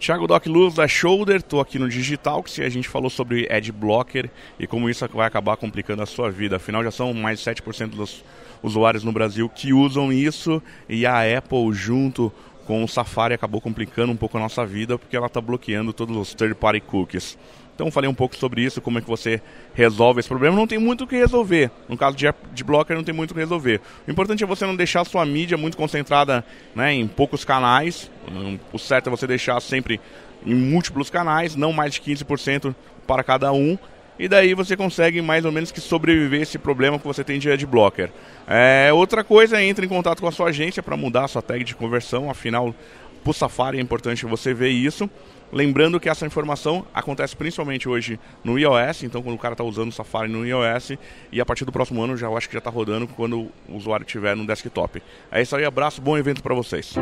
Thiago Doc Luz da Shoulder, tô aqui no Digital, que a gente falou sobre ad blocker e como isso vai acabar complicando a sua vida. Afinal, já são mais de 7% dos usuários no Brasil que usam isso e a Apple junto com o Safari acabou complicando um pouco a nossa vida porque ela está bloqueando todos os third-party cookies. Então falei um pouco sobre isso, como é que você resolve esse problema. Não tem muito o que resolver. No caso de, de blocker, não tem muito o que resolver. O importante é você não deixar a sua mídia muito concentrada né, em poucos canais. O certo é você deixar sempre em múltiplos canais, não mais de 15% para cada um. E daí você consegue mais ou menos que sobreviver esse problema que você tem de adblocker. É, outra coisa é entrar em contato com a sua agência para mudar a sua tag de conversão, afinal o Safari é importante você ver isso. Lembrando que essa informação acontece principalmente hoje no iOS, então quando o cara está usando o Safari no iOS, e a partir do próximo ano já acho que já está rodando quando o usuário estiver no desktop. É isso aí, abraço, bom evento para vocês.